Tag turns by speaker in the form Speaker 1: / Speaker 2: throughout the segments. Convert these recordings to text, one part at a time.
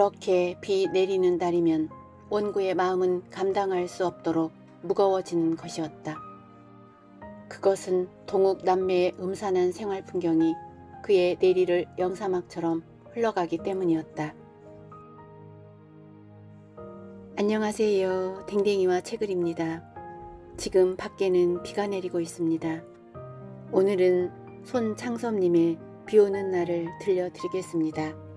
Speaker 1: 이렇게 비 내리는 달이면 원구의 마음은 감당할 수 없도록 무거워지는 것이었다. 그것은 동욱 남매의 음산한 생활 풍경이 그의 내리를 영사막처럼 흘러가기 때문이었다. 안녕하세요. 댕댕이와 채글입니다. 지금 밖에는 비가 내리고 있습니다. 오늘은 손창섭님의 비 오는 날을 들려드리겠습니다.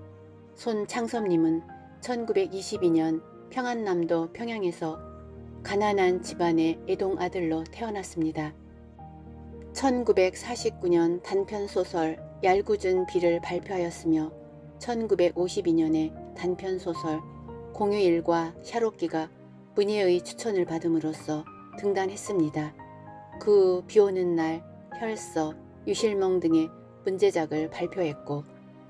Speaker 1: 손창섭님은 1922년 평안남도 평양에서 가난한 집안의 애동 아들로 태어났습니다. 1949년 단편소설 얄궂은 비를 발표하였으며 1952년에 단편소설 공휴일과 샤롯기가 문예의 추천을 받음으로써 등단했습니다. 그 비오는 날, 혈서, 유실몽 등의 문제작을 발표했고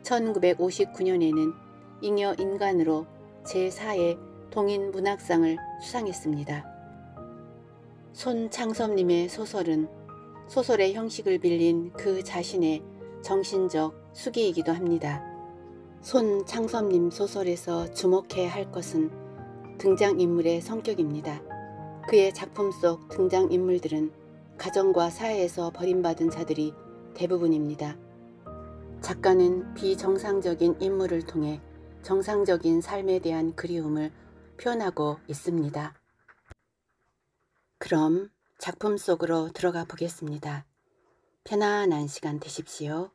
Speaker 1: 1959년에는 잉여 인간으로 제4의 동인 문학상을 수상했습니다. 손창섭님의 소설은 소설의 형식을 빌린 그 자신의 정신적 수기이기도 합니다. 손창섭님 소설에서 주목해야 할 것은 등장인물의 성격입니다. 그의 작품 속 등장인물들은 가정과 사회에서 버림받은 자들이 대부분입니다. 작가는 비정상적인 인물을 통해 정상적인 삶에 대한 그리움을 표현하고 있습니다. 그럼 작품 속으로 들어가 보겠습니다. 편안한 시간 되십시오.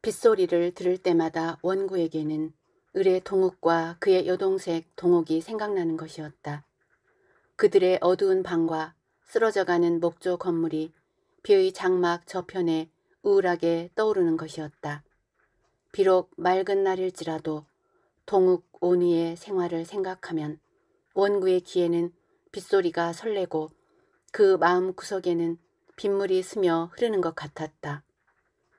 Speaker 1: 빗소리를 들을 때마다 원구에게는 을의 동욱과 그의 여동생 동욱이 생각나는 것이었다. 그들의 어두운 방과 쓰러져가는 목조 건물이 비의 장막 저편에 우울하게 떠오르는 것이었다. 비록 맑은 날일지라도 동욱 온위의 생활을 생각하면 원구의 귀에는 빗소리가 설레고 그 마음 구석에는 빗물이 스며 흐르는 것 같았다.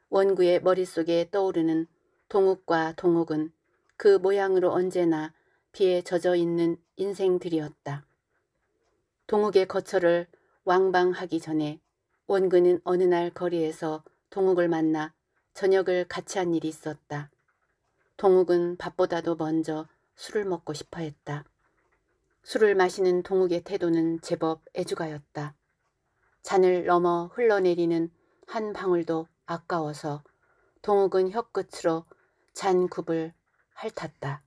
Speaker 1: 원구의 머릿속에 떠오르는 동욱과 동욱은 그 모양으로 언제나 비에 젖어 있는 인생들이었다. 동욱의 거처를 왕방하기 전에 원근은 어느 날 거리에서 동욱을 만나 저녁을 같이 한 일이 있었다. 동욱은 밥보다도 먼저 술을 먹고 싶어 했다. 술을 마시는 동욱의 태도는 제법 애주가였다. 잔을 넘어 흘러내리는 한 방울도 아까워서 동욱은 혀끝으로 잔굽을 핥았다.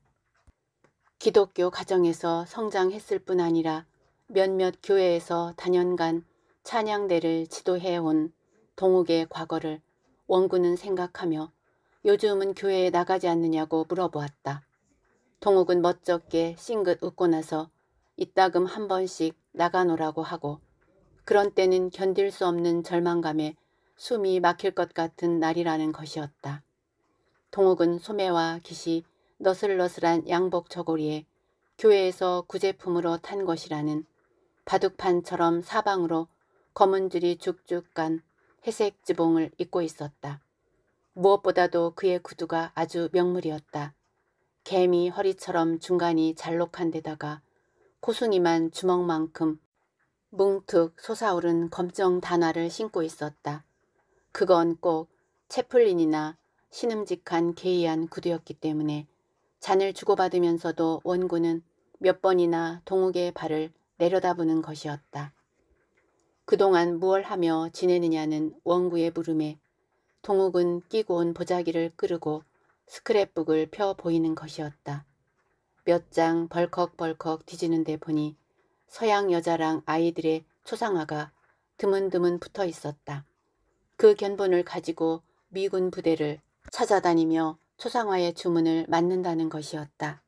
Speaker 1: 기독교 가정에서 성장했을 뿐 아니라 몇몇 교회에서 다년간 찬양대를 지도해온 동욱의 과거를 원구는 생각하며 요즘은 교회에 나가지 않느냐고 물어보았다. 동욱은 멋쩍게 싱긋 웃고 나서 이따금 한 번씩 나가노라고 하고 그런 때는 견딜 수 없는 절망감에 숨이 막힐 것 같은 날이라는 것이었다. 동욱은 소매와 깃이 너슬너슬한 양복 저고리에 교회에서 구제품으로 탄 것이라는 바둑판처럼 사방으로 검은 줄이 죽죽 간 회색 지봉을 입고 있었다. 무엇보다도 그의 구두가 아주 명물이었다. 개미 허리처럼 중간이 잘록한 데다가 코숭이만 주먹만큼 뭉툭 솟아오른 검정 단화를 신고 있었다. 그건 꼭 채플린이나 신음직한 개이한 구두였기 때문에 잔을 주고받으면서도 원구는몇 번이나 동욱의 발을 내려다보는 것이었다. 그동안 무얼 하며 지내느냐는 원구의 물음에 동욱은 끼고 온 보자기를 끄르고 스크랩북을 펴 보이는 것이었다. 몇 장 벌컥벌컥 뒤지는 데 보니 서양 여자랑 아이들의 초상화가 드문드문 붙어 있었다. 그 견본을 가지고 미군 부대를 찾아다니며 초상화의 주문을 맞는다는 것이었다.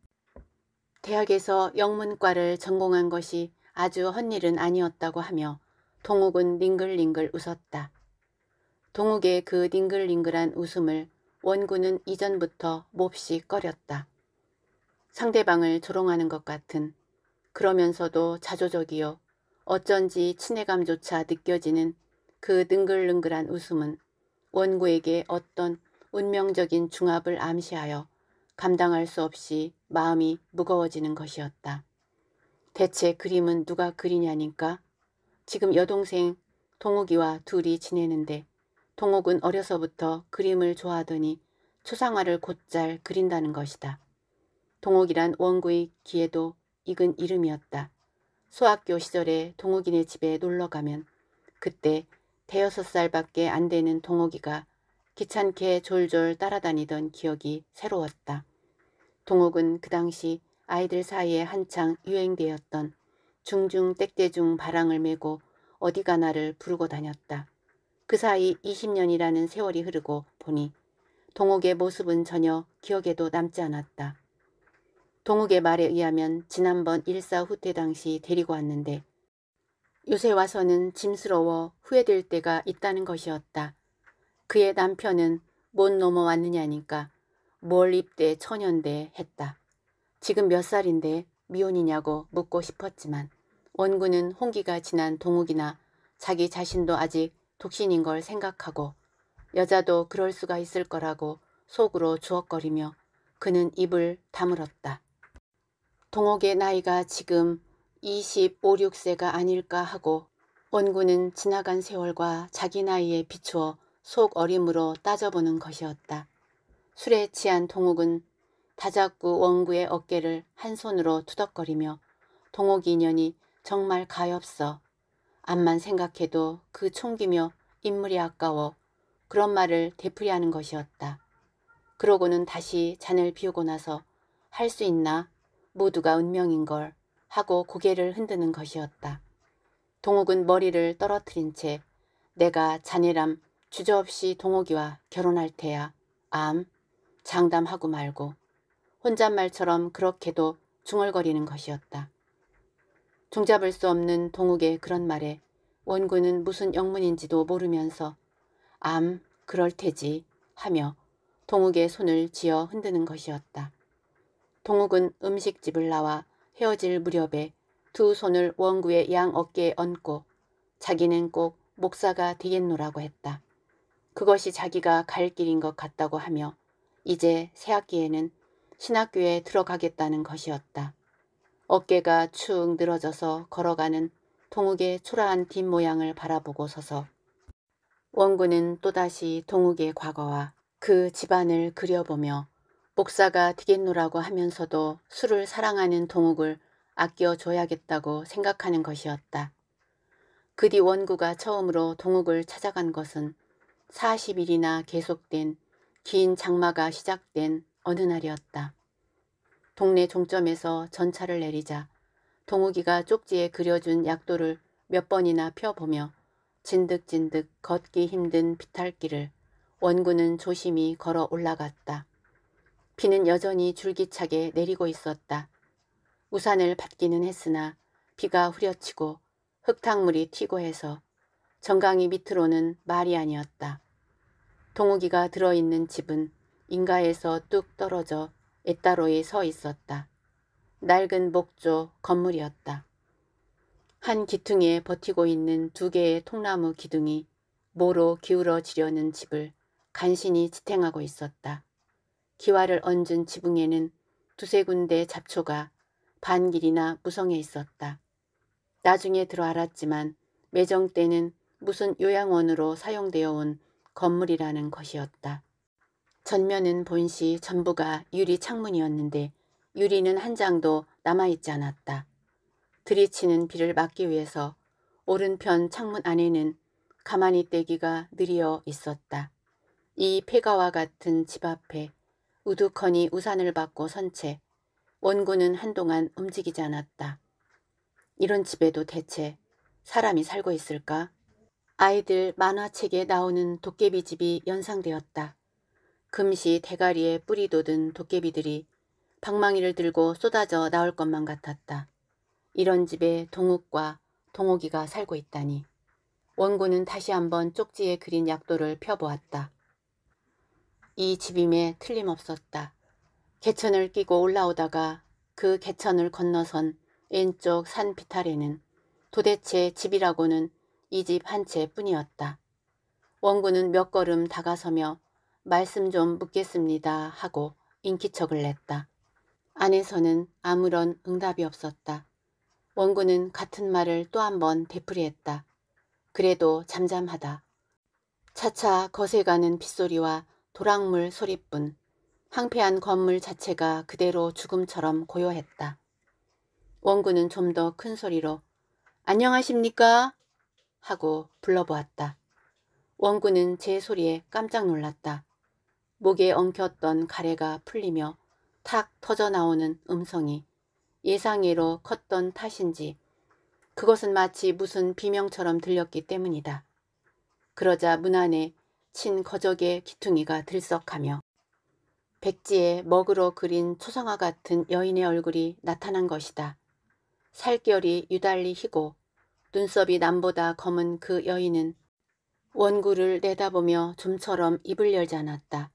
Speaker 1: 대학에서 영문과를 전공한 것이 아주 헛일은 아니었다고 하며 동욱은 링글링글 웃었다. 동욱의 그 링글링글한 웃음을 원구는 이전부터 몹시 꺼렸다. 상대방을 조롱하는 것 같은 그러면서도 자조적이요 어쩐지 친해감조차 느껴지는 그 능글능글한 웃음은 원구에게 어떤 운명적인 중압을 암시하여 감당할 수 없이 마음이 무거워지는 것이었다. 대체 그림은 누가 그리냐니까 지금 여동생 동욱이와 둘이 지내는데 동욱은 어려서부터 그림을 좋아하더니 초상화를 곧잘 그린다는 것이다. 동욱이란 원구의 귀에도 익은 이름이었다. 소학교 시절에 동욱이네 집에 놀러가면 그때 대여섯 살밖에 안 되는 동욱이가 귀찮게 졸졸 따라다니던 기억이 새로웠다. 동욱은 그 당시 아이들 사이에 한창 유행되었던 중중 땡때중 바랑을 메고 어디 가나를 부르고 다녔다. 그 사이 20년이라는 세월이 흐르고 보니 동욱의 모습은 전혀 기억에도 남지 않았다. 동욱의 말에 의하면 지난번 일사 후퇴 당시 데리고 왔는데 요새 와서는 짐스러워 후회될 때가 있다는 것이었다. 그의 남편은 못 넘어왔느냐니까 뭘 입대 천연대 했다. 지금 몇 살인데 미혼이냐고 묻고 싶었지만 원군은 홍기가 지난 동욱이나 자기 자신도 아직 독신인 걸 생각하고 여자도 그럴 수가 있을 거라고 속으로 주억거리며 그는 입을 다물었다. 동욱의 나이가 지금 25, 6세가 아닐까 하고 원군은 지나간 세월과 자기 나이에 비추어 속 어림으로 따져보는 것이었다. 술에 취한 동욱은 다작꾸 원구의 어깨를 한 손으로 투덕거리며 동옥이 인연이 정말 가엾어. 암만 생각해도 그 총기며 인물이 아까워 그런 말을 되풀이하는 것이었다. 그러고는 다시 잔을 비우고 나서 할 수 있나 모두가 운명인걸 하고 고개를 흔드는 것이었다. 동옥은 머리를 떨어뜨린 채 내가 자네람 주저없이 동옥이와 결혼할 테야 암 장담하고 말고 혼잣말처럼 그렇게도 중얼거리는 것이었다. 종잡을 수 없는 동욱의 그런 말에 원구는 무슨 영문인지도 모르면서 암 그럴 테지 하며 동욱의 손을 쥐어 흔드는 것이었다. 동욱은 음식집을 나와 헤어질 무렵에 두 손을 원구의 양 어깨에 얹고 자기는 꼭 목사가 되겠노라고 했다. 그것이 자기가 갈 길인 것 같다고 하며 이제 새학기에는 신학교에 들어가겠다는 것이었다. 어깨가 축 늘어져서 걸어가는 동욱의 초라한 뒷모양을 바라보고 서서 원구는 또다시 동욱의 과거와 그 집안을 그려보며 목사가 되겠노라고 하면서도 술을 사랑하는 동욱을 아껴줘야겠다고 생각하는 것이었다. 그 뒤 원구가 처음으로 동욱을 찾아간 것은 40일이나 계속된 긴 장마가 시작된 어느 날이었다. 동네 종점에서 전차를 내리자 동욱이가 쪽지에 그려준 약도를 몇 번이나 펴보며 진득진득 걷기 힘든 비탈길을 원구는 조심히 걸어 올라갔다. 비는 여전히 줄기차게 내리고 있었다. 우산을 받기는 했으나 비가 후려치고 흙탕물이 튀고 해서 정강이 밑으로는 말이 아니었다. 동욱이가 들어있는 집은 인가에서 뚝 떨어져 애따로에서 있었다. 낡은 목조 건물이었다. 한 기퉁에 버티고 있는 두 개의 통나무 기둥이 모로 기울어지려는 집을 간신히 지탱하고 있었다. 기와를 얹은 지붕에는 두세 군데 잡초가 반 길이나 무성해 있었다. 나중에 들어 알았지만 매정 때는 무슨 요양원으로 사용되어 온 건물이라는 것이었다. 전면은 본시 전부가 유리 창문이었는데 유리는 한 장도 남아있지 않았다. 들이치는 비를 막기 위해서 오른편 창문 안에는 가만히 떼기가 느려 있었다. 이 폐가와 같은 집 앞에 우두커니 우산을 받고 선 채 원고는 한동안 움직이지 않았다. 이런 집에도 대체 사람이 살고 있을까? 아이들 만화책에 나오는 도깨비집이 연상되었다. 금시 대가리에 뿌리 돋은 도깨비들이 방망이를 들고 쏟아져 나올 것만 같았다. 이런 집에 동욱과 동옥이가 살고 있다니. 원고는 다시 한번 쪽지에 그린 약도를 펴보았다. 이 집임에 틀림없었다. 개천을 끼고 올라오다가 그 개천을 건너선 왼쪽 산 비탈에는 도대체 집이라고는 이 집 한 채뿐이었다. 원구는 몇 걸음 다가서며 말씀 좀 묻겠습니다 하고 인기척을 냈다. 안에서는 아무런 응답이 없었다. 원구는 같은 말을 또 한 번 되풀이했다. 그래도 잠잠하다. 차차 거세가는 빗소리와 도랑물 소리뿐 황폐한 건물 자체가 그대로 죽음처럼 고요했다. 원구는 좀 더 큰 소리로 안녕하십니까? 하고 불러보았다. 원구는 제 소리에 깜짝 놀랐다. 목에 엉켰던 가래가 풀리며 탁 터져나오는 음성이 예상외로 컸던 탓인지 그것은 마치 무슨 비명처럼 들렸기 때문이다. 그러자 문 안에 친 거적의 기퉁이가 들썩하며 백지에 먹으로 그린 초상화 같은 여인의 얼굴이 나타난 것이다. 살결이 유달리 희고 눈썹이 남보다 검은 그 여인은 원구를 내다보며 좀처럼 입을 열지 않았다.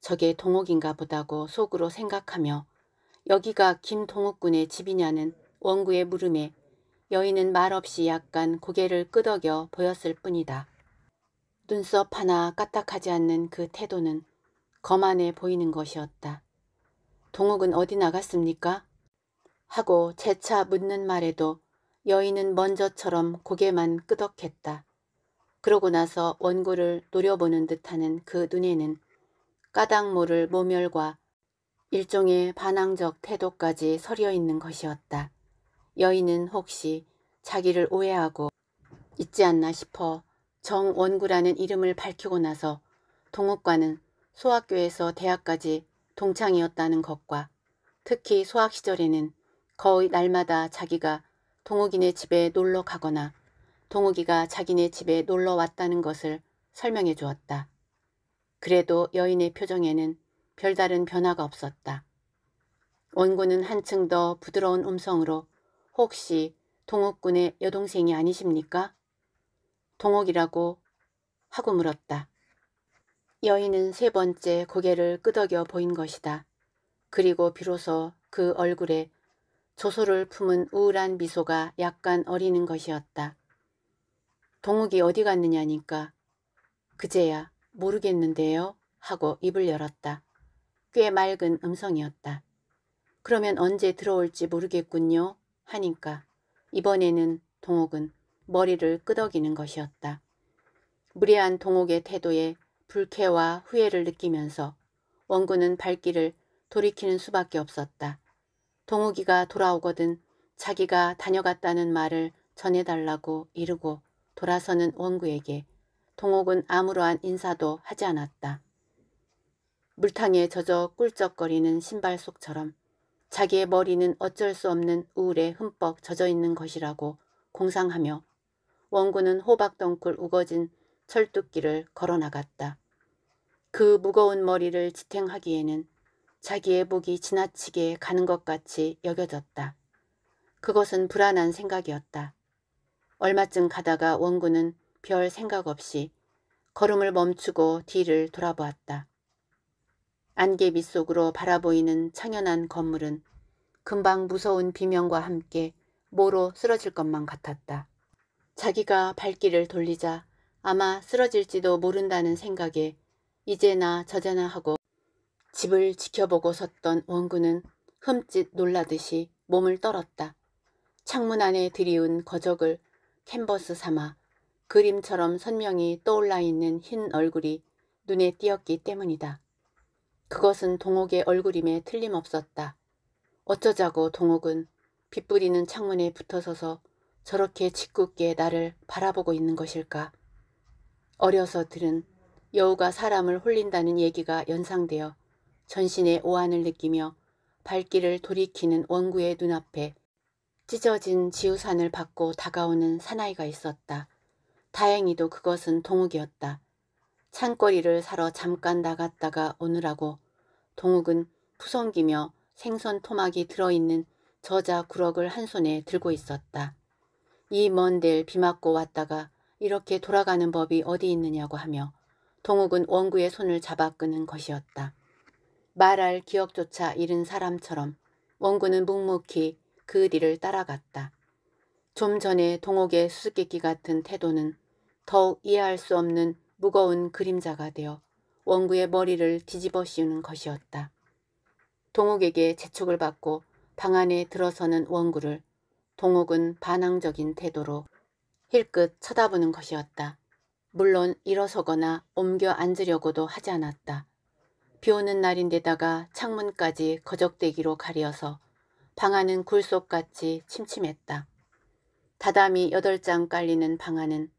Speaker 1: 저게 동욱인가 보다고 속으로 생각하며 여기가 김동욱군의 집이냐는 원구의 물음에 여인은 말없이 약간 고개를 끄덕여 보였을 뿐이다. 눈썹 하나 까딱하지 않는 그 태도는 거만해 보이는 것이었다. 동욱은 어디 나갔습니까? 하고 재차 묻는 말에도 여인은 먼저처럼 고개만 끄덕했다. 그러고 나서 원고를 노려보는 듯하는 그 눈에는 까닭모를 모멸과 일종의 반항적 태도까지 서려 있는 것이었다. 여인은 혹시 자기를 오해하고 있지 않나 싶어 정원구라는 이름을 밝히고 나서 동욱과는 소학교에서 대학까지 동창이었다는 것과 특히 소학 시절에는 거의 날마다 자기가 동욱이네 집에 놀러 가거나 동욱이가 자기네 집에 놀러 왔다는 것을 설명해 주었다. 그래도 여인의 표정에는 별다른 변화가
Speaker 2: 없었다.
Speaker 1: 원고는 한층 더 부드러운 음성으로 혹시 동옥군의 여동생이 아니십니까? 동옥이라고
Speaker 2: 하고 물었다.
Speaker 1: 여인은 세 번째 고개를 끄덕여 보인 것이다. 그리고 비로소 그 얼굴에 조소를 품은 우울한 미소가 약간 어리는 것이었다. 동욱이 어디 갔느냐니까. 그제야 모르겠는데요 하고 입을 열었다. 꽤 맑은 음성이었다. 그러면 언제 들어올지 모르겠군요 하니까 이번에는 동옥은 머리를 끄덕이는 것이었다. 무례한 동옥의 태도에 불쾌와 후회를 느끼면서 원구는 발길을 돌이키는 수밖에 없었다. 동욱이가 돌아오거든 자기가 다녀갔다는 말을 전해달라고 이르고 돌아서는 원구에게 동욱은 아무러한 인사도 하지 않았다. 물탕에 젖어 꿀쩍거리는 신발 속처럼 자기의 머리는 어쩔 수 없는 우울에 흠뻑 젖어 있는 것이라고 공상하며 원구는 호박덩굴 우거진 철뚝길을 걸어나갔다. 그 무거운 머리를 지탱하기에는 자기의 목이 지나치게 가는 것 같이 여겨졌다. 그것은 불안한 생각이었다. 얼마쯤 가다가 원구는 별 생각 없이 걸음을 멈추고 뒤를 돌아보았다. 안개 밑속으로 바라보이는 창연한 건물은 금방 무서운 비명과 함께 모로 쓰러질 것만 같았다. 자기가 발길을 돌리자 아마 쓰러질지도 모른다는 생각에 이제나 저제나 하고 집을 지켜보고 섰던 원구는 흠칫 놀라듯이 몸을 떨었다. 창문 안에 들이운 거적을 캔버스 삼아 그림처럼 선명히 떠올라 있는 흰 얼굴이 눈에 띄었기 때문이다. 그것은 동옥의 얼굴임에 틀림없었다. 어쩌자고 동옥은 빗뿌리는 창문에 붙어서서 저렇게 짓궂게 나를 바라보고 있는 것일까. 어려서 들은 여우가 사람을 홀린다는 얘기가 연상되어 전신의 오한을 느끼며 발길을 돌이키는 원구의 눈앞에 찢어진 지우산을 받고 다가오는 사나이가 있었다. 다행히도 그것은 동욱이었다. 창거리를 사러 잠깐 나갔다가 오느라고 동욱은 푸성기며 생선 토막이 들어있는 저자 구럭을 한 손에 들고 있었다. 이먼 데를 비 맞고 왔다가 이렇게 돌아가는 법이 어디 있느냐고 하며 동욱은 원구의 손을 잡아 끄는 것이었다. 말할 기억조차 잃은 사람처럼 원구는 묵묵히 그 뒤를 따라갔다. 좀 전에 동욱의 수수께끼 같은 태도는 더욱 이해할 수 없는 무거운 그림자가 되어 원구의 머리를 뒤집어 씌우는 것이었다. 동욱에게 재촉을 받고 방 안에 들어서는 원구를 동욱은 반항적인 태도로 힐끗 쳐다보는 것이었다. 물론 일어서거나 옮겨 앉으려고도 하지 않았다. 비오는 날인데다가 창문까지 거적대기로 가려서방 안은 굴속같이 침침했다. 다담이 여덟 장 깔리는 방 안은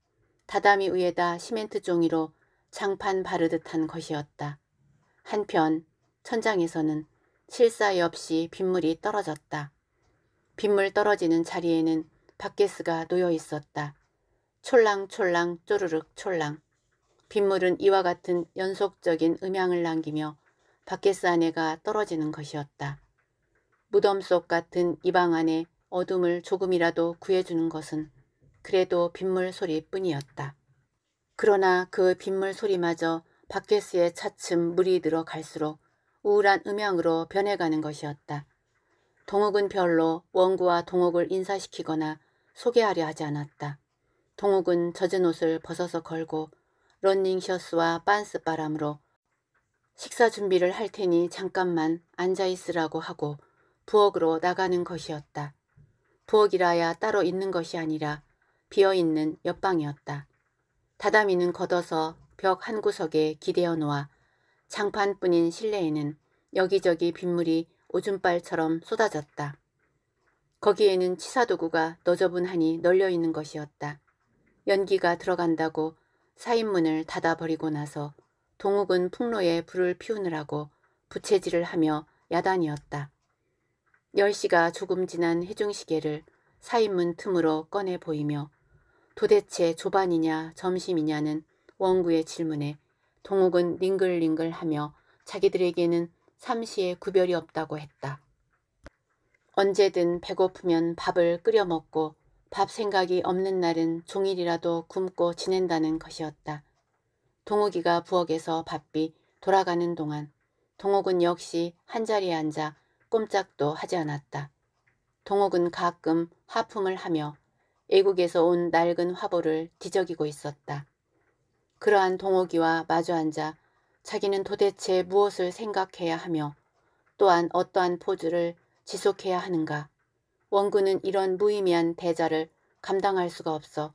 Speaker 1: 다다미 위에다 시멘트 종이로 장판 바르듯 한 것이었다. 한편 천장에서는 실사이 없이 빗물이 떨어졌다. 빗물 떨어지는 자리에는 박에스가 놓여 있었다. 촐랑촐랑 쪼르륵 촐랑. 빗물은 이와 같은 연속적인 음향을 남기며 박에스 안에가 떨어지는 것이었다. 무덤 속 같은 이 방 안에 어둠을 조금이라도 구해주는 것은 그래도 빗물 소리뿐이었다. 그러나 그 빗물 소리마저 밖에스에 차츰 물이 들어갈수록 우울한 음향으로 변해가는 것이었다. 동욱은 별로 원구와 동욱을 인사시키거나 소개하려 하지 않았다. 동욱은 젖은 옷을 벗어서 걸고 런닝셔츠와 빤스 바람으로 식사 준비를 할 테니 잠깐만 앉아있으라고 하고 부엌으로 나가는 것이었다. 부엌이라야 따로 있는 것이 아니라 비어있는 옆방이었다. 다다미는 걷어서 벽 한 구석에 기대어 놓아 장판뿐인 실내에는 여기저기 빗물이 오줌발처럼 쏟아졌다. 거기에는 치사도구가 너저분하니 널려있는 것이었다. 연기가 들어간다고 사인문을 닫아버리고 나서 동욱은 풍로에 불을 피우느라고 부채질을 하며 야단이었다. 10시가 조금 지난 해중시계를 사인문 틈으로 꺼내 보이며 도대체 조반이냐 점심이냐는 원구의 질문에 동욱은 링글링글하며 자기들에게는 삼시의 구별이 없다고 했다. 언제든 배고프면 밥을 끓여 먹고 밥 생각이 없는 날은 종일이라도 굶고 지낸다는 것이었다. 동욱이가 부엌에서 바삐 돌아가는 동안 동욱은 역시 한자리에 앉아 꼼짝도 하지 않았다. 동욱은 가끔 하품을 하며 애국에서 온 낡은 화보를 뒤적이고 있었다. 그러한 동옥이와 마주 앉아 자기는 도대체 무엇을 생각해야 하며 또한 어떠한 포즈를 지속해야 하는가. 원군은 이런 무의미한 대자를 감당할 수가 없어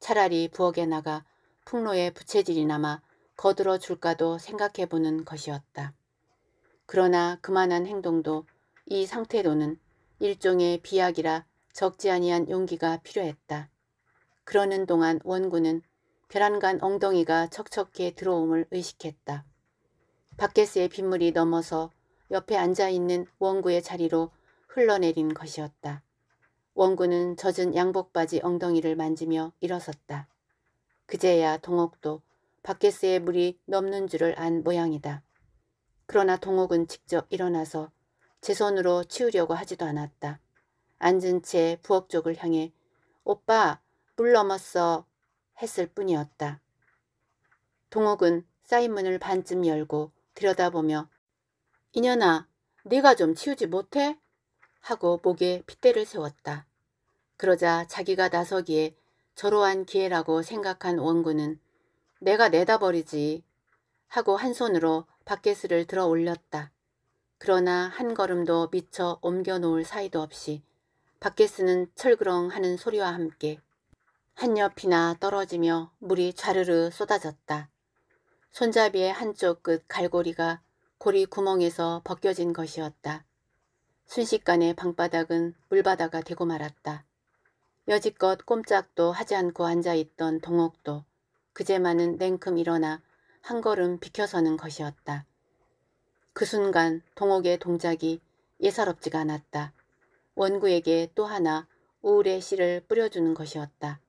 Speaker 1: 차라리 부엌에 나가 풍로에 부채질이나마 거들어 줄까도 생각해보는 것이었다. 그러나 그만한 행동도 이 상태로는 일종의 비약이라 적지 아니한 용기가 필요했다. 그러는 동안 원구는 벼란간 엉덩이가 척척해 들어옴을 의식했다. 밖에서의 빗물이 넘어서 옆에 앉아있는 원구의 자리로 흘러내린 것이었다. 원구는 젖은 양복바지 엉덩이를 만지며 일어섰다. 그제야 동옥도 밖에서의 물이 넘는 줄을 안 모양이다. 그러나 동옥은 직접 일어나서 제 손으로 치우려고 하지도 않았다. 앉은 채 부엌 쪽을 향해 오빠 물 넘었어 했을 뿐이었다. 동욱은 쌓인문을 반쯤 열고 들여다보며 이년아 네가 좀 치우지 못해? 하고 목에 핏대를 세웠다. 그러자 자기가 나서기에 저러한 기회라고 생각한 원구는 내가 내다 버리지 하고 한 손으로 바켓을 들어 올렸다. 그러나 한 걸음도 미쳐 옮겨놓을 사이도 없이 밖에 쓰는 철그렁 하는 소리와 함께 한 옆이나 떨어지며 물이 좌르르 쏟아졌다. 손잡이의 한쪽 끝 갈고리가 고리 구멍에서 벗겨진 것이었다. 순식간에 방바닥은 물바다가 되고 말았다. 여지껏 꼼짝도 하지 않고 앉아있던 동옥도 그제만은 냉큼 일어나 한 걸음 비켜서는 것이었다. 그 순간 동옥의 동작이 예사롭지가 않았다. 원구에게 또 하나 우울의 씨를 뿌려주는 것이었다.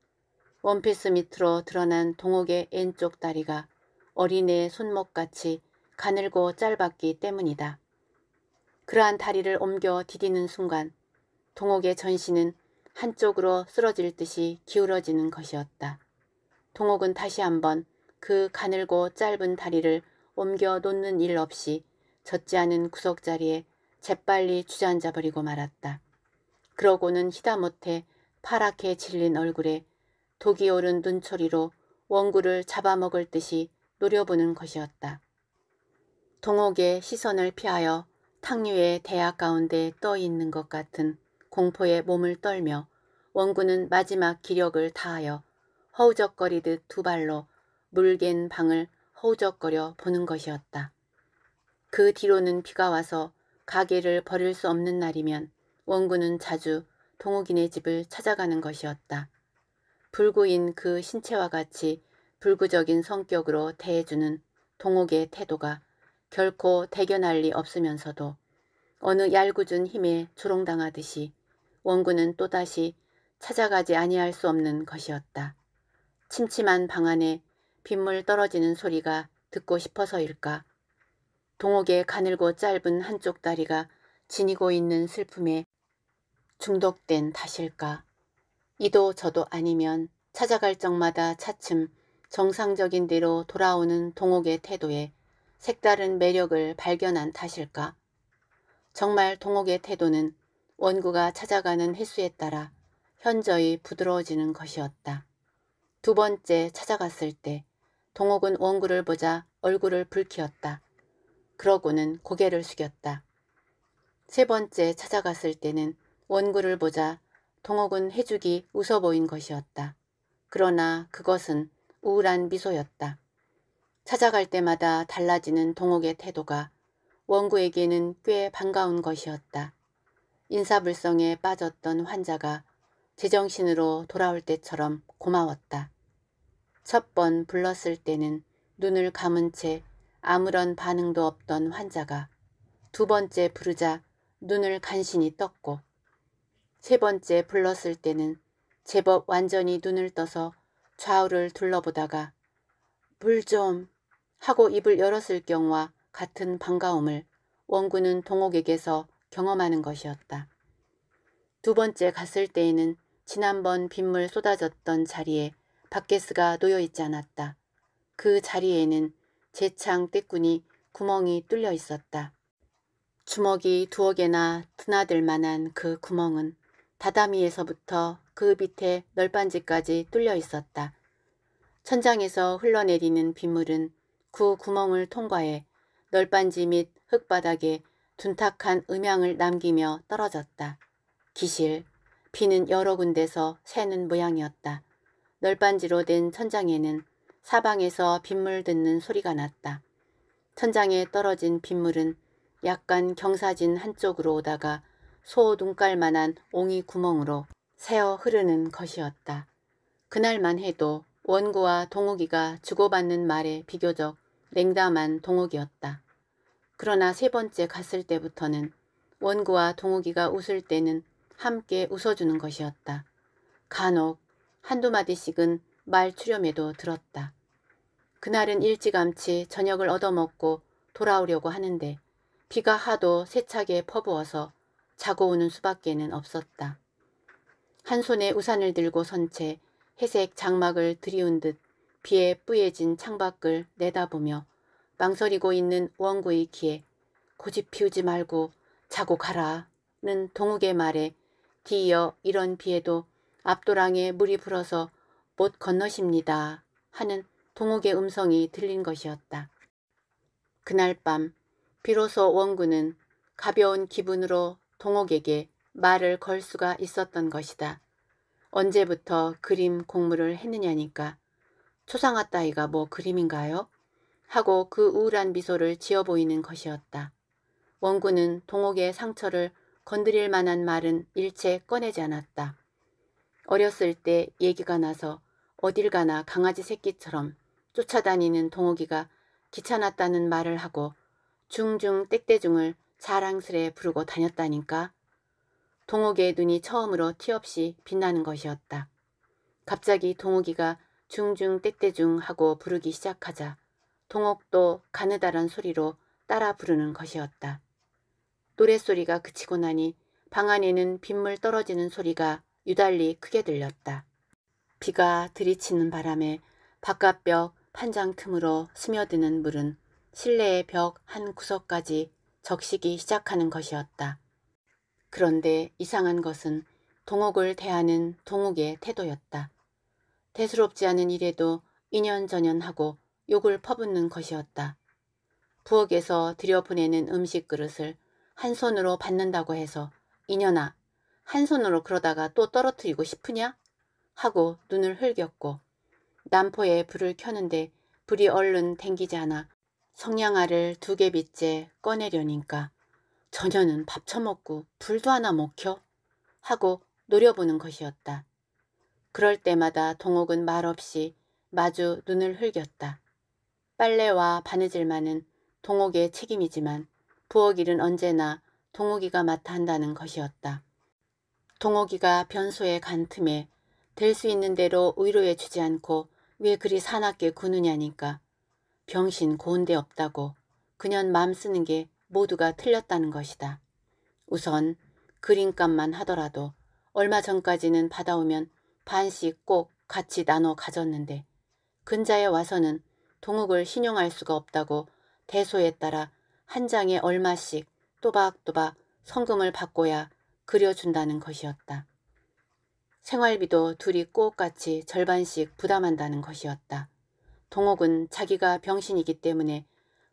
Speaker 1: 원피스 밑으로 드러난 동옥의 왼쪽 다리가 어린애의 손목같이 가늘고 짧았기 때문이다. 그러한 다리를 옮겨 디디는 순간 동옥의 전신은 한쪽으로 쓰러질 듯이 기울어지는
Speaker 2: 것이었다.
Speaker 1: 동옥은 다시 한번 그 가늘고 짧은 다리를 옮겨 놓는 일 없이 젖지 않은 구석자리에 재빨리 주저앉아 버리고 말았다. 그러고는 희다못해 파랗게 질린 얼굴에 독이 오른 눈초리로 원구를 잡아먹을 듯이 노려보는 것이었다. 동옥의 시선을 피하여 탕류의 대학 가운데 떠있는 것 같은 공포에 몸을 떨며 원구는 마지막 기력을 다하여 허우적거리듯 두 발로 물갠 방을 허우적거려 보는 것이었다. 그 뒤로는 비가 와서 가게를 버릴 수 없는 날이면 원구는 자주 동욱이네 집을 찾아가는 것이었다. 불구인 그 신체와 같이 불구적인 성격으로 대해주는 동욱의 태도가 결코 대견할 리 없으면서도 어느 얄궂은 힘에 조롱당하듯이 원구는 또다시 찾아가지 아니할 수 없는 것이었다. 침침한 방 안에 빗물 떨어지는 소리가 듣고 싶어서일까. 동옥의 가늘고 짧은 한쪽 다리가 지니고 있는 슬픔에 중독된 탓일까? 이도 저도 아니면 찾아갈 적마다 차츰 정상적인 대로 돌아오는 동옥의 태도에 색다른 매력을 발견한 탓일까? 정말 동옥의 태도는 원구가 찾아가는 횟수에 따라 현저히 부드러워지는 것이었다. 두 번째 찾아갔을 때 동옥은 원구를 보자 얼굴을 붉히었다. 그러고는 고개를 숙였다. 세 번째 찾아갔을 때는 원구를 보자 동옥은 해죽이 웃어 보인 것이었다. 그러나 그것은 우울한 미소였다. 찾아갈 때마다 달라지는 동옥의 태도가 원구에게는 꽤 반가운 것이었다. 인사불성에 빠졌던 환자가 제정신으로 돌아올 때처럼 고마웠다. 첫 번 불렀을 때는 눈을 감은 채 아무런 반응도 없던 환자가 두 번째 부르자 눈을 간신히 떴고 세 번째 불렀을 때는 제법 완전히 눈을 떠서 좌우를 둘러보다가 불 좀 하고 입을 열었을 경우와 같은 반가움을 원구는 동옥에게서 경험하는 것이었다. 두 번째 갔을 때에는 지난번 빗물 쏟아졌던 자리에 박게스가 놓여있지 않았다. 그 자리에는 재창 떼꾼이 구멍이 뚫려 있었다. 주먹이 두어 개나 드나들 만한 그 구멍은 다다미에서부터 그 밑에 널빤지까지 뚫려 있었다. 천장에서 흘러내리는 빗물은 그 구멍을 통과해 널빤지 및 흙바닥에 둔탁한 음향을 남기며 떨어졌다. 기실, 비는 여러 군데서 새는 모양이었다. 널빤지로 된 천장에는 사방에서 빗물 듣는 소리가 났다. 천장에 떨어진 빗물은 약간 경사진 한쪽으로 오다가 소 눈깔만한 옹이 구멍으로 새어 흐르는 것이었다. 그날만 해도 원구와 동욱이가 주고받는 말에 비교적 냉담한 동욱이었다. 그러나 세 번째 갔을 때부터는 원구와 동욱이가 웃을 때는 함께 웃어주는 것이었다. 간혹 한두 마디씩은 말출렴에도 들었다. 그날은 일찌감치 저녁을 얻어먹고 돌아오려고 하는데 비가 하도 세차게 퍼부어서 자고 오는 수밖에는 없었다. 한 손에 우산을 들고 선 채 회색 장막을 들이운 듯 비에 뿌얘진 창밖을 내다보며 망설이고 있는 원구의 귀에 고집 피우지 말고 자고 가라는 동욱의 말에 뒤이어 이런 비에도 앞도랑에 물이 불어서 못 건너십니다 하는 동욱의 음성이 들린 것이었다. 그날 밤 비로소 원구는 가벼운 기분으로 동옥에게 말을 걸 수가 있었던 것이다. 언제부터 그림 공부를 했느냐니까. 초상화 따위가 뭐 그림인가요? 하고 그 우울한 미소를 지어 보이는 것이었다. 원구는 동옥의 상처를 건드릴 만한 말은 일체 꺼내지 않았다. 어렸을 때 얘기가 나서 어딜 가나 강아지 새끼처럼 쫓아다니는 동옥이가 귀찮았다는 말을 하고 중중 땡대중을 자랑스레 부르고 다녔다니까. 동욱의 눈이 처음으로 티없이 빛나는
Speaker 2: 것이었다.
Speaker 1: 갑자기 동욱이가 중중 떼떼중 하고 부르기 시작하자 동욱도 가느다란 소리로 따라 부르는 것이었다. 노랫소리가 그치고 나니 방 안에는 빗물 떨어지는 소리가 유달리 크게 들렸다. 비가 들이치는 바람에 바깥벽 판장 틈으로 스며드는 물은 실내의 벽 한 구석까지 적시기 시작하는 것이었다. 그런데 이상한 것은 동옥을 대하는 동욱의 태도였다. 대수롭지 않은 일에도 인연전연하고 욕을 퍼붓는 것이었다. 부엌에서 들여보내는 음식 그릇을 한 손으로 받는다고 해서 인연아 한 손으로 그러다가 또 떨어뜨리고 싶으냐? 하고 눈을 흘겼고 남포에 불을 켜는데 불이 얼른 댕기지 않아 성냥알을 두 개빗째 꺼내려니까 저녀는 밥 처먹고 불도 하나 먹혀 하고 노려보는 것이었다. 그럴 때마다 동옥은 말없이 마주 눈을 흘겼다. 빨래와 바느질만은 동옥의 책임이지만 부엌 일은 언제나 동옥이가 맡아 한다는 것이었다. 동옥이가 변소에 간 틈에 될 수 있는 대로 의로해 주지 않고 왜 그리 사납게 구느냐니까 병신 고운데 없다고 그년 맘 쓰는 게 모두가 틀렸다는 것이다. 우선 그림값만 하더라도 얼마 전까지는 받아오면 반씩 꼭 같이 나눠 가졌는데 근자에 와서는 동욱을 신용할 수가 없다고 대소에 따라 한 장에 얼마씩 또박또박 성금을 받고야 그려준다는 것이었다. 생활비도 둘이 꼭같이 절반씩 부담한다는 것이었다. 동옥은 자기가 병신이기 때문에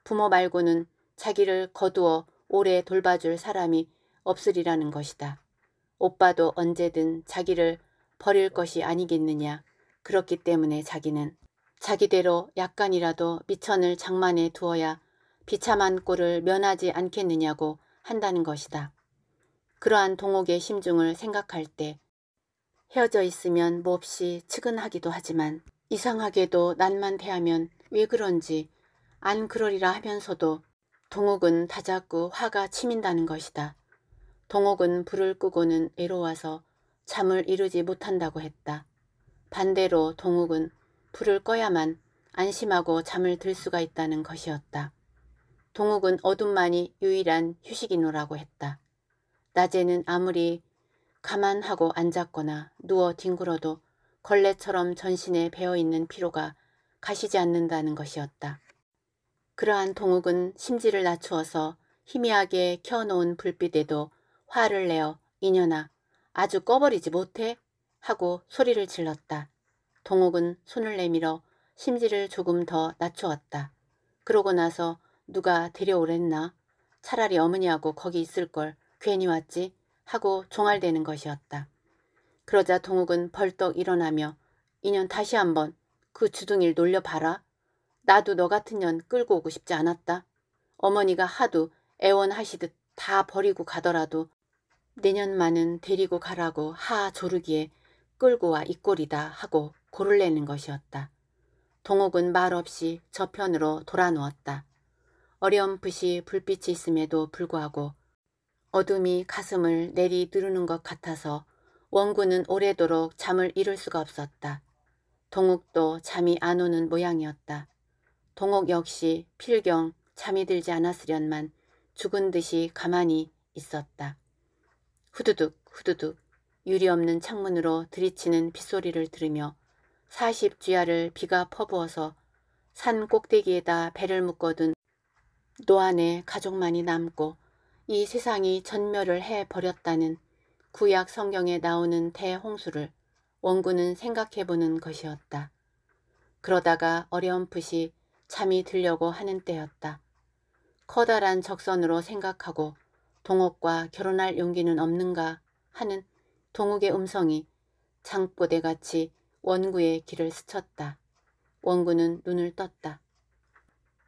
Speaker 1: 부모 말고는 자기를 거두어 오래 돌봐줄 사람이 없으리라는 것이다. 오빠도 언제든 자기를 버릴 것이 아니겠느냐. 그렇기 때문에 자기는 자기대로 약간이라도 미천을 장만해 두어야 비참한 꼴을 면하지 않겠느냐고 한다는 것이다. 그러한 동옥의 심중을 생각할 때 헤어져 있으면 몹시 측은하기도 하지만 이상하게도 난만 대하면 왜 그런지 안 그러리라 하면서도 동욱은 다자꾸 화가 치민다는 것이다. 동욱은 불을 끄고는 외로워서 잠을 이루지 못한다고 했다. 반대로 동욱은 불을 꺼야만 안심하고 잠을 들 수가 있다는 것이었다. 동욱은 어둠만이 유일한 휴식이노라고 했다. 낮에는 아무리 가만하고 앉았거나 누워 뒹굴어도 걸레처럼 전신에 배어있는 피로가 가시지 않는다는 것이었다. 그러한 동욱은 심지를 낮추어서 희미하게 켜놓은 불빛에도 화를 내어 이년아 아주 꺼버리지 못해? 하고 소리를 질렀다. 동욱은 손을 내밀어 심지를 조금 더 낮추었다. 그러고 나서 누가 데려오랬나? 차라리 어머니하고 거기 있을 걸 괜히 왔지? 하고 종알대는 것이었다. 그러자 동욱은 벌떡 일어나며 인년 다시 한번 그 주둥이를 놀려봐라. 나도 너 같은 년 끌고 오고 싶지 않았다. 어머니가 하도 애원하시듯 다 버리고 가더라도 내년만은 데리고 가라고 하 조르기에 끌고 와 이 꼴이다 하고 고를 내는 것이었다. 동욱은 말없이 저편으로 돌아누웠다. 어렴풋이 불빛이 있음에도 불구하고 어둠이 가슴을 내리누르는 것 같아서 원구는 오래도록 잠을 이룰 수가 없었다. 동욱도 잠이 안 오는 모양이었다. 동욱 역시 필경 잠이 들지 않았으련만 죽은 듯이 가만히
Speaker 2: 있었다.
Speaker 1: 후두둑 후두둑 유리 없는 창문으로 들이치는 빗소리를 들으며 4 0주야를 비가 퍼부어서 산 꼭대기에다 배를 묶어둔 노안의 가족만이 남고 이 세상이 전멸을 해버렸다는 구약 성경에 나오는 대홍수를 원군은 생각해보는 것이었다. 그러다가 어렴풋이 잠이 들려고 하는 때였다. 커다란 적선으로 생각하고 동옥과 결혼할 용기는 없는가 하는 동욱의 음성이 장보대같이 원구의 길을 스쳤다. 원구는 눈을 떴다.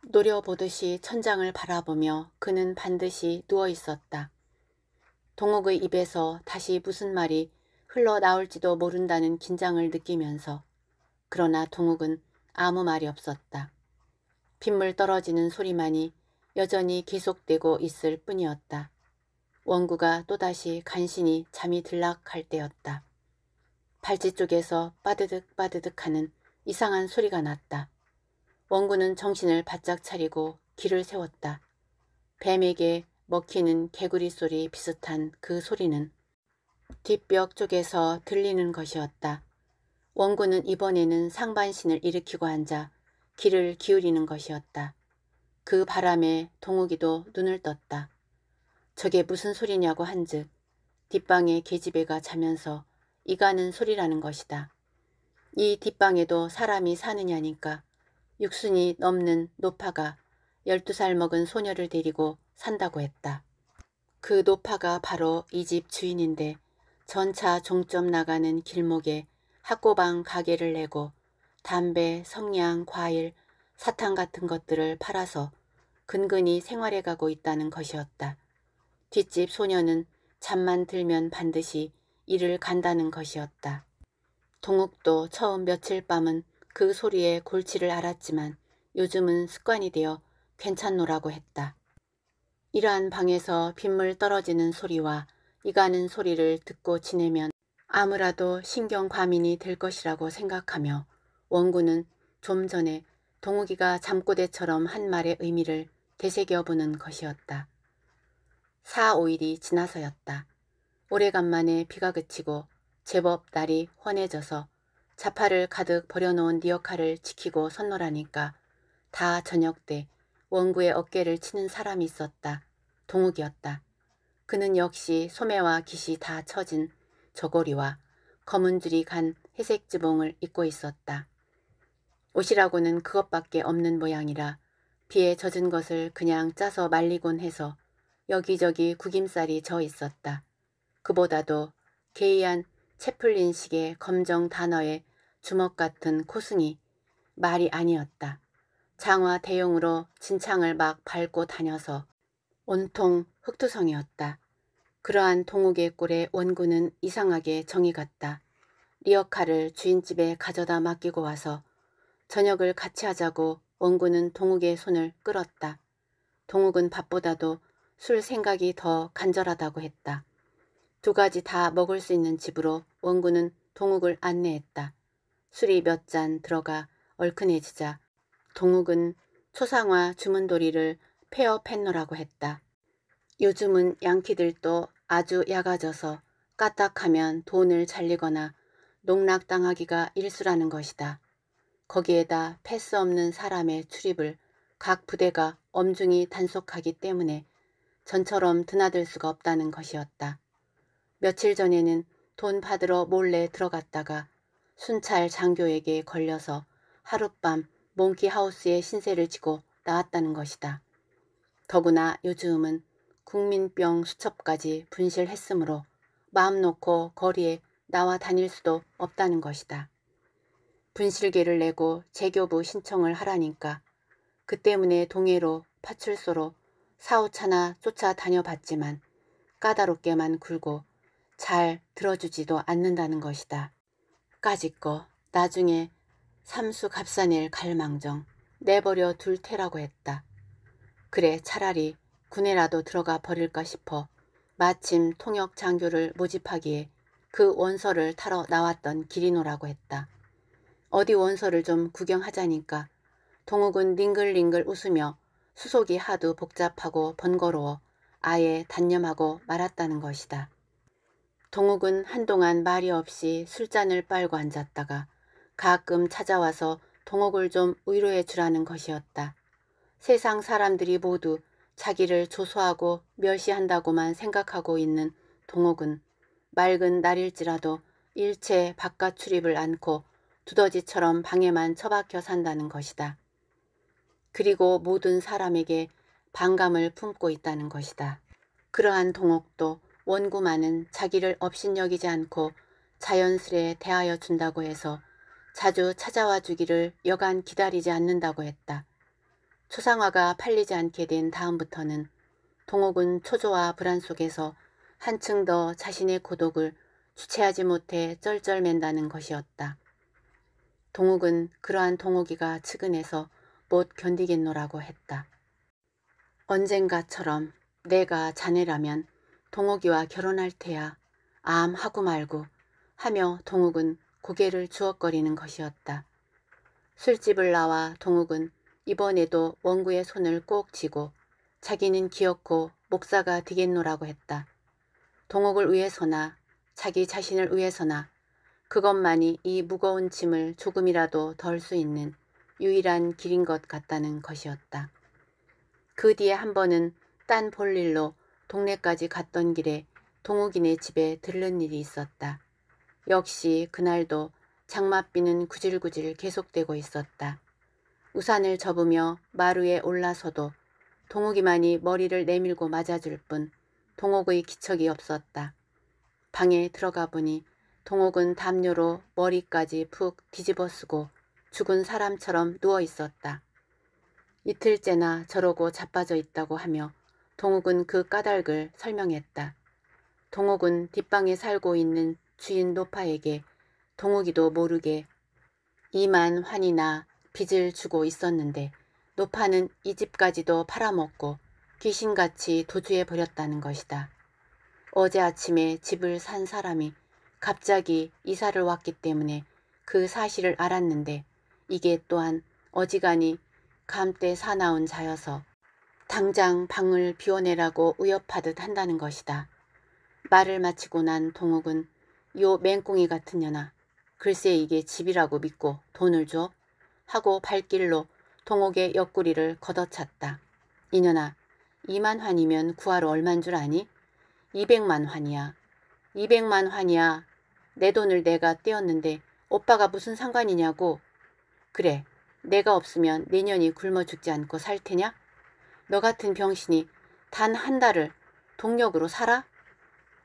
Speaker 1: 노려보듯이 천장을 바라보며 그는 반드시 누워있었다. 동욱의 입에서 다시 무슨 말이 흘러나올지도 모른다는 긴장을 느끼면서 그러나 동욱은 아무 말이 없었다. 빗물 떨어지는 소리만이 여전히 계속되고 있을 뿐이었다. 원구가 또다시 간신히 잠이 들락할 때였다. 발지 쪽에서 빠드득 빠드득 하는 이상한 소리가 났다. 원구는 정신을 바짝 차리고 길을 세웠다. 뱀에게 먹히는 개구리 소리 비슷한 그 소리는 뒷벽 쪽에서 들리는 것이었다. 원고는 이번에는 상반신을 일으키고 앉아 귀를 기울이는 것이었다. 그 바람에 동욱이도 눈을 떴다. 저게 무슨 소리냐고 한즉 뒷방에 계집애가 자면서 이가는 소리라는 것이다. 이 뒷방에도 사람이 사느냐니까 육순이 넘는 노파가 1 2살 먹은 소녀를 데리고 산다고 했다. 그 노파가 바로 이 집 주인인데 전차 종점 나가는 길목에 학고방 가게를 내고 담배, 성냥, 과일, 사탕 같은 것들을 팔아서 근근히 생활해 가고 있다는 것이었다. 뒷집 소녀는 잠만 들면 반드시 일을 간다는 것이었다. 동욱도 처음 며칠 밤은 그 소리에 골치를 알았지만 요즘은 습관이 되어 괜찮노라고 했다. 이러한 방에서 빗물 떨어지는 소리와 이가는 소리를 듣고 지내면 아무라도 신경 과민이 될 것이라고 생각하며 원구는 좀 전에 동욱이가 잠꼬대처럼 한 말의 의미를 되새겨보는 것이었다. 4, 5일이 지나서였다. 오래간만에 비가 그치고 제법 날이 환해져서 자파를 가득 버려놓은 니어카를 네 지키고 선노라니까 다 저녁 때 원구의 어깨를 치는 사람이 있었다. 동욱이었다. 그는 역시 소매와 깃이 다 처진 저고리와 검은 줄이 간 회색 지붕을 입고 있었다. 옷이라고는 그것밖에 없는 모양이라 비에 젖은 것을 그냥 짜서 말리곤 해서 여기저기 구김살이 져 있었다. 그보다도 개이한 채플린식의 검정 단어의 주먹 같은 코승이 말이 아니었다. 장화 대용으로 진창을 막 밟고 다녀서 온통 흑투성이었다. 그러한 동욱의 꼴에 원군은 이상하게 정이 갔다. 리어카를 주인집에 가져다 맡기고 와서 저녁을 같이 하자고 원군은 동욱의 손을 끌었다. 동욱은 밥보다도 술 생각이 더 간절하다고 했다. 두 가지 다 먹을 수 있는 집으로 원군은 동욱을 안내했다. 술이 몇 잔 들어가 얼큰해지자 동욱은 초상화 주문돌이를 페어 팬노라고 했다. 요즘은 양키들도 아주 약아져서 까딱하면 돈을 잘리거나 농락당하기가 일수라는 것이다. 거기에다 패스 없는 사람의 출입을 각 부대가 엄중히 단속하기 때문에 전처럼 드나들 수가 없다는 것이었다. 며칠 전에는 돈 받으러 몰래 들어갔다가 순찰 장교에게 걸려서 하룻밤 몽키하우스에 신세를 지고 나왔다는 것이다. 더구나 요즘은 국민병 수첩까지 분실했으므로 마음 놓고 거리에 나와 다닐 수도 없다는 것이다. 분실계를 내고 재교부 신청을 하라니까 그 때문에 동해로 파출소로 사오차나 쫓아다녀봤지만 까다롭게만 굴고 잘 들어주지도 않는다는 것이다. 까짓거 나중에 삼수 갑산일 갈망정 내버려 둘 테라고 했다. 그래 차라리 군에라도 들어가 버릴까 싶어 마침 통역 장교를 모집하기에 그 원서를 타러 나왔던 기리노라고 했다. 어디 원서를 좀 구경하자니까 동욱은 링글링글 웃으며 수속이 하도 복잡하고 번거로워 아예 단념하고 말았다는 것이다. 동욱은 한동안 말이 없이 술잔을 빨고 앉았다가 가끔 찾아와서 동옥을 좀 위로해 주라는 것이었다. 세상 사람들이 모두 자기를 조소하고 멸시한다고만 생각하고 있는 동옥은 맑은 날일지라도 일체 바깥 출입을 않고 두더지처럼 방에만 처박혀 산다는 것이다. 그리고 모든 사람에게 반감을 품고 있다는 것이다. 그러한 동옥도 원구만은 자기를 업신여기지 않고 자연스레 대하여 준다고 해서 자주 찾아와 주기를 여간 기다리지 않는다고 했다. 초상화가 팔리지 않게 된 다음부터는 동옥은 초조와 불안 속에서 한층 더 자신의 고독을 주체하지 못해 쩔쩔맨다는 것이었다. 동욱은 그러한 동욱이가 측은해서 못 견디겠노라고 했다. 언젠가처럼 내가 자네라면 동욱이와 결혼할 테야 암하고 말고 하며 동욱은 고개를 주걱거리는 것이었다. 술집을 나와 동욱은 이번에도 원구의 손을 꼭 쥐고 자기는 기어코 목사가 되겠노라고 했다. 동욱을 위해서나 자기 자신을 위해서나 그것만이 이 무거운 짐을 조금이라도 덜 수 있는 유일한 길인 것 같다는
Speaker 2: 것이었다.
Speaker 1: 그 뒤에 한 번은 딴 볼일로 동네까지 갔던 길에 동욱이네 집에 들른 일이 있었다. 역시 그날도 장맛비는 구질구질 계속되고 있었다. 우산을 접으며 마루에 올라서도 동욱이만이 머리를 내밀고 맞아줄 뿐 동욱의 기척이 없었다. 방에 들어가 보니 동욱은 담요로 머리까지 푹 뒤집어 쓰고 죽은 사람처럼 누워 있었다. 이틀째나 저러고 자빠져 있다고 하며 동욱은 그 까닭을 설명했다. 동욱은 뒷방에 살고 있는 주인 노파에게 동욱이도 모르게 이만 환이나 빚을 주고 있었는데 노파는 이 집까지도 팔아먹고 귀신같이 도주해버렸다는 것이다. 어제 아침에 집을 산 사람이 갑자기 이사를 왔기 때문에 그 사실을 알았는데 이게 또한 어지간히 감때 사나운 자여서 당장 방을 비워내라고 위협하듯 한다는 것이다. 말을 마치고 난 동욱은 요 맹꽁이 같은 년아 글쎄 이게 집이라고 믿고 돈을 줘 하고 발길로 동옥의 옆구리를 걷어찼다. 이년아 2만 환이면 구하러 얼만 줄 아니? 200만 환이야. 200만 환이야. 내 돈을 내가 떼었는데 오빠가 무슨 상관이냐고. 그래 내가 없으면 내년이 굶어 죽지 않고 살 테냐? 너 같은 병신이 단 한 달을 동력으로 살아?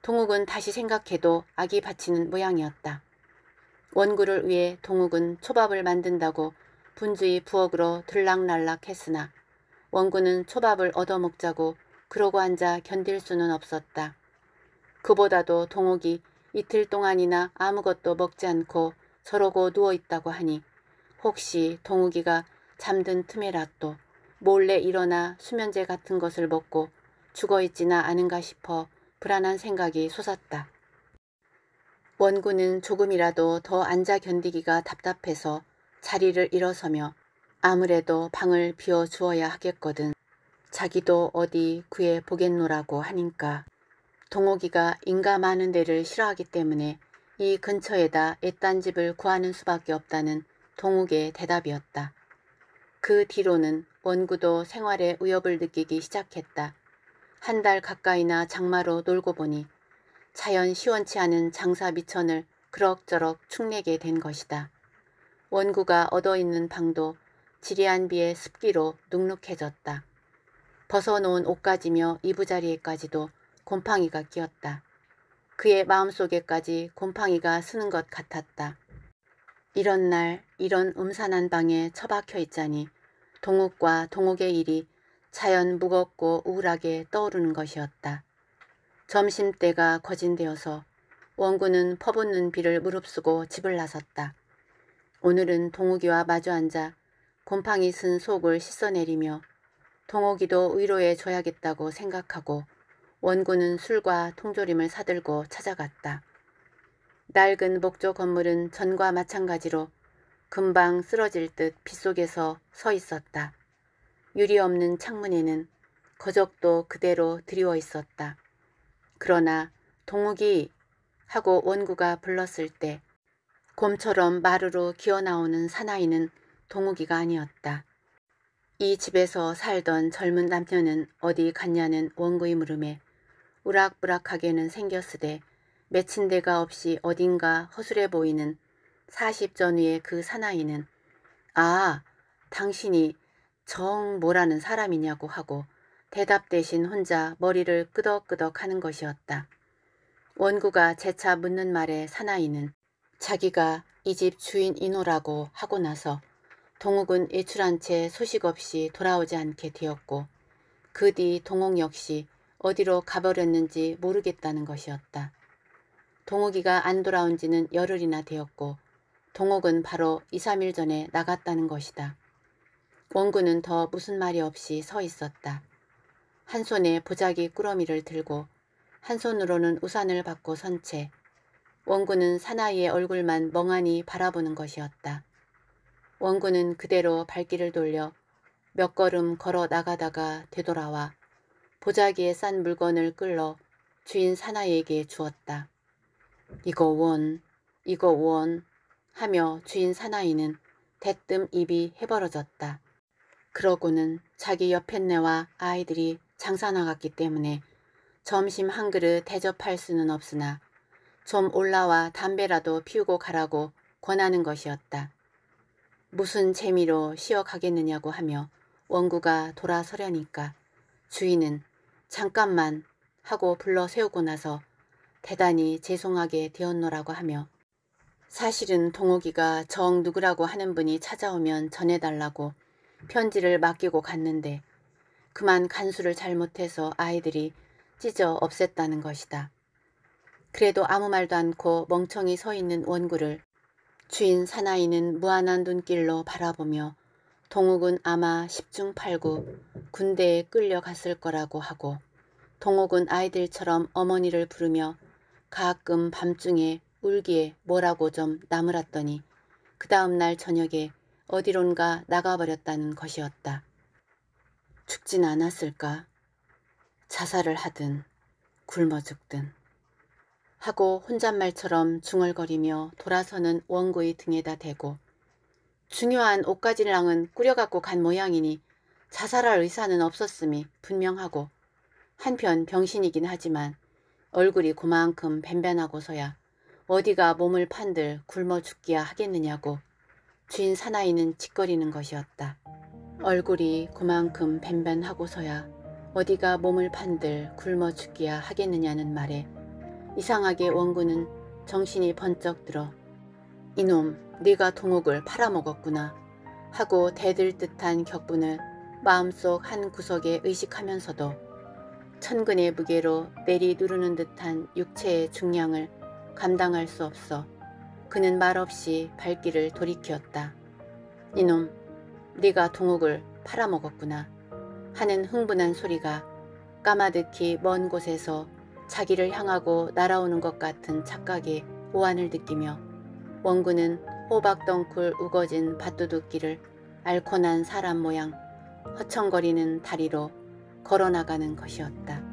Speaker 1: 동욱은 다시 생각해도 아기 바치는 모양이었다. 원구를 위해 동욱은 초밥을 만든다고 분주히 부엌으로 들락날락했으나 원구는 초밥을 얻어먹자고 그러고 앉아 견딜 수는 없었다. 그보다도 동욱이 이틀 동안이나 아무것도 먹지 않고 저러고 누워있다고 하니 혹시 동욱이가 잠든 틈에라도 몰래 일어나 수면제 같은 것을 먹고 죽어있지나 않은가 싶어 불안한 생각이 솟았다. 원구는 조금이라도 더 앉아 견디기가 답답해서 자리를 일어서며 아무래도 방을 비워 주어야 하겠거든. 자기도 어디 구해 보겠노라고 하니까. 동옥이가 인가 많은 데를 싫어하기 때문에 이 근처에다 애딴 집을 구하는 수밖에 없다는 동욱의 대답이었다. 그 뒤로는 원구도 생활에 위협을 느끼기 시작했다. 한달 가까이나 장마로 놀고 보니 자연 시원치 않은 장사 미천을 그럭저럭 축내게 된 것이다. 원구가 얻어있는 방도 지리한 비의 습기로 눅눅해졌다. 벗어놓은 옷까지며 이부자리에까지도 곰팡이가 끼었다. 그의 마음속에까지 곰팡이가 쓰는 것 같았다. 이런 날 이런 음산한 방에 처박혀 있자니 동욱과 동욱의 일이 자연 무겁고 우울하게 떠오르는 것이었다. 점심때가 거진되어서 원구는 퍼붓는 비를 무릅쓰고 집을 나섰다. 오늘은 동욱이와 마주 앉아 곰팡이 쓴 속을 씻어내리며 동욱이도 위로해 줘야겠다고 생각하고 원구는 술과 통조림을 사들고 찾아갔다. 낡은 목조 건물은 전과 마찬가지로 금방 쓰러질 듯 빗속에서 서 있었다. 유리 없는 창문에는 거적도 그대로 드리워 있었다. 그러나 동욱이 하고 원구가 불렀을 때 곰처럼 마루로 기어나오는 사나이는 동욱이가 아니었다. 이 집에서 살던 젊은 남편은 어디 갔냐는 원구의 물음에 우락부락하게는 생겼으되 맺힌 데가 없이 어딘가 허술해 보이는 40 전후의 그 사나이는 아 당신이 정뭐라는 사람이냐고 하고 대답 대신 혼자 머리를 끄덕끄덕 하는
Speaker 2: 것이었다.
Speaker 1: 원구가 재차 묻는 말에 사나이는 자기가 이 집 주인 인호라고 하고 나서 동욱은 외출한채 소식 없이 돌아오지 않게 되었고 그 뒤 동욱 역시 어디로 가버렸는지 모르겠다는 것이었다. 동욱이가 안 돌아온 지는 열흘이나 되었고 동욱은 바로 2, 3일 전에 나갔다는 것이다. 원구는 더 무슨 말이 없이 서 있었다. 한 손에 보자기 꾸러미를 들고 한 손으로는 우산을 받고 선 채 원구는 사나이의 얼굴만 멍하니 바라보는 것이었다. 원구는 그대로 발길을 돌려 몇 걸음 걸어 나가다가 되돌아와 보자기에 싼 물건을 끌러 주인 사나이에게 주었다. 이거 원, 이거 원 하며 주인 사나이는 대뜸 입이 해버려졌다. 그러고는 자기 옆에네와 아이들이 장사 나갔기 때문에 점심 한 그릇 대접할 수는 없으나 좀 올라와 담배라도 피우고 가라고 권하는 것이었다. 무슨 재미로 쉬어가겠느냐고 하며 원구가 돌아서려니까 주인은 잠깐만 하고 불러 세우고 나서 대단히 죄송하게 되었노라고 하며 사실은 동욱이가 정 누구라고 하는 분이 찾아오면 전해달라고 편지를 맡기고 갔는데 그만 간수를 잘못해서 아이들이 찢어 없앴다는 것이다. 그래도 아무 말도 않고 멍청이 서 있는 원구를 주인 사나이는 무한한 눈길로 바라보며 동욱은 아마 10중 팔구 군대에 끌려갔을 거라고 하고 동욱은 아이들처럼 어머니를 부르며 가끔 밤중에 울기에 뭐라고 좀 나무랐더니 그 다음날 저녁에 어디론가 나가버렸다는 것이었다. 죽진 않았을까? 자살을 하든 굶어 죽든 하고 혼잣말처럼 중얼거리며 돌아서는 원고의 등에다 대고 중요한 옷가지랑은 꾸려갖고 간 모양이니 자살할 의사는 없었음이 분명하고 한편 병신이긴 하지만 얼굴이 그만큼 뱀뱀하고서야 어디가 몸을 판들 굶어 죽기야 하겠느냐고 주인 사나이는 짓거리는 것이었다. 얼굴이 그만큼 뱀뱀하고서야 어디가 몸을 판들 굶어 죽기야 하겠느냐는 말에 이상하게 원구는 정신이 번쩍 들어 이놈 네가 동옥을 팔아먹었구나 하고 대들 듯한 격분을 마음속 한 구석에 의식하면서도 천근의 무게로 내리 누르는 듯한 육체의 중량을 감당할 수 없어 그는 말없이 발길을 돌이키었다. 이놈, 네가 동욱을 팔아먹었구나. 하는 흥분한 소리가 까마득히 먼 곳에서 자기를 향하고 날아오는 것 같은 착각에 보안을 느끼며 원구는 호박덩굴 우거진 밭두둑길을 알코난 사람 모양 허청거리는 다리로 걸어나가는 것이었다.